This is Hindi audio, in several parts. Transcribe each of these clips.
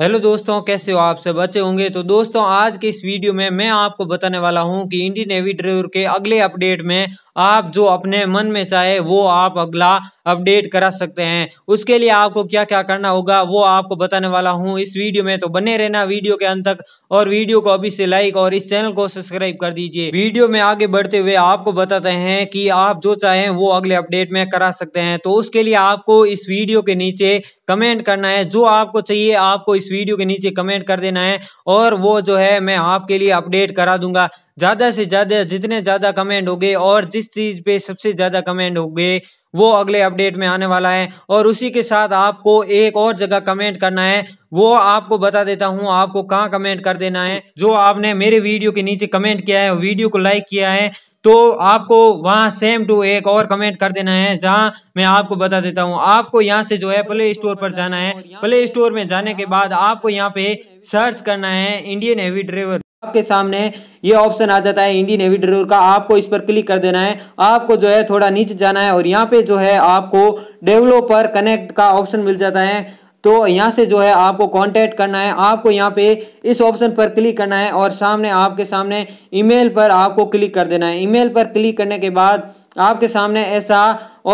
हेलो दोस्तों कैसे हो आप सब अच्छे होंगे तो दोस्तों आज के इस वीडियो में मैं आपको बताने वाला हूं कि इंडियन नेवी ड्राइवर के अगले अपडेट में आप जो अपने मन में चाहे वो आप अगला अपडेट करा सकते हैं उसके लिए आपको क्या क्या करना होगा वो आपको बताने वाला हूं इस वीडियो में तो बने रहना वीडियो के अंत तक और वीडियो को अभी से लाइक और इस चैनल को सब्सक्राइब कर दीजिए वीडियो में आगे बढ़ते हुए आपको बताते हैं कि आप जो चाहें वो अगले अपडेट में करा सकते हैं तो उसके लिए आपको इस वीडियो के नीचे कमेंट करना है जो आपको चाहिए आपको इस वीडियो के नीचे कमेंट कर देना है और वो जो है मैं आपके लिए अपडेट करा दूंगा ज़्यादा से ज़्यादा जितने ज़्यादा कमेंट होंगे और जिस चीज़ पे सबसे ज़्यादा कमेंट होंगे वो अगले अपडेट में आने वाला है और उसी के साथ आपको एक और जगह कमेंट करना है वो आपको बता देता हूँ आपको कहाँ कमेंट कर देना है जो आपने मेरे वीडियो के नीचे कमेंट किया है वीडियो को लाइक किया है तो आपको वहां सेम टू एक और कमेंट कर देना है जहां मैं आपको बता देता हूँ आपको यहाँ से जो है प्ले स्टोर पर जाना है प्ले स्टोर में जाने के बाद आपको यहाँ पे सर्च करना है इंडियन हैवी ड्राइवर आपके सामने ये ऑप्शन आ जाता है इंडियन हैवी ड्राइवर का आपको इस पर क्लिक कर देना है आपको जो है थोड़ा नीचे जाना है और यहाँ पे जो है आपको डेवलपर कनेक्ट का ऑप्शन मिल जाता है तो यहाँ से जो है आपको कांटेक्ट करना है आपको यहाँ पे इस ऑप्शन पर क्लिक करना है और सामने आपके सामने ईमेल पर आपको क्लिक कर देना है ईमेल पर क्लिक करने के बाद आपके सामने ऐसा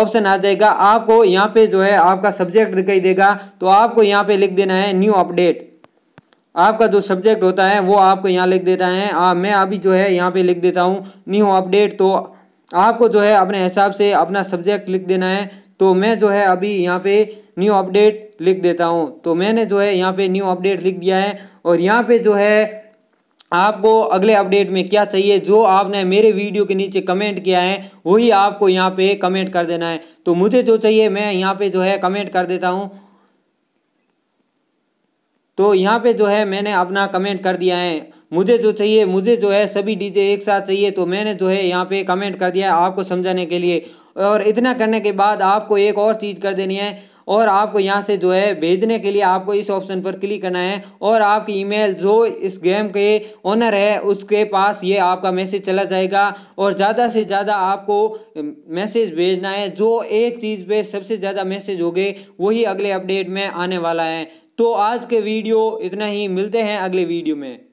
ऑप्शन आ जाएगा आपको यहाँ पे जो है आपका सब्जेक्ट दिखाई देगा तो आपको यहाँ पे लिख देना है न्यू अपडेट आपका जो सब्जेक्ट होता है वो आपको यहाँ लिख देना है आ, मैं अभी जो है यहाँ पे लिख देता हूँ न्यू अपडेट तो आपको जो है अपने हिसाब से अपना सब्जेक्ट लिख देना है तो मैं जो है अभी यहाँ पे न्यू अपडेट लिख देता हूँ तो मैंने जो है यहाँ पे न्यू अपडेट लिख दिया है और यहाँ पे जो है आपको अगले अपडेट में क्या चाहिए जो आपने मेरे वीडियो के नीचे कमेंट किया है वही आपको यहाँ पे कमेंट कर देना है तो मुझे जो चाहिए मैं यहाँ पे जो है कमेंट कर देता हूँ तो यहाँ पे जो है मैंने अपना कमेंट कर दिया है मुझे जो चाहिए मुझे जो है सभी डीजे एक साथ चाहिए तो मैंने जो है यहाँ पे कमेंट कर दिया है आपको समझाने के लिए और इतना करने के बाद आपको एक और चीज़ कर देनी है और आपको यहाँ से जो है भेजने के लिए आपको इस ऑप्शन पर क्लिक करना है और आपकी ईमेल जो इस गेम के ओनर है उसके पास ये आपका मैसेज चला जाएगा और ज़्यादा से ज़्यादा आपको मैसेज भेजना है जो एक चीज़ पे सबसे ज़्यादा मैसेज हो गए वही अगले अपडेट में आने वाला है तो आज के वीडियो इतना ही मिलते हैं अगले वीडियो में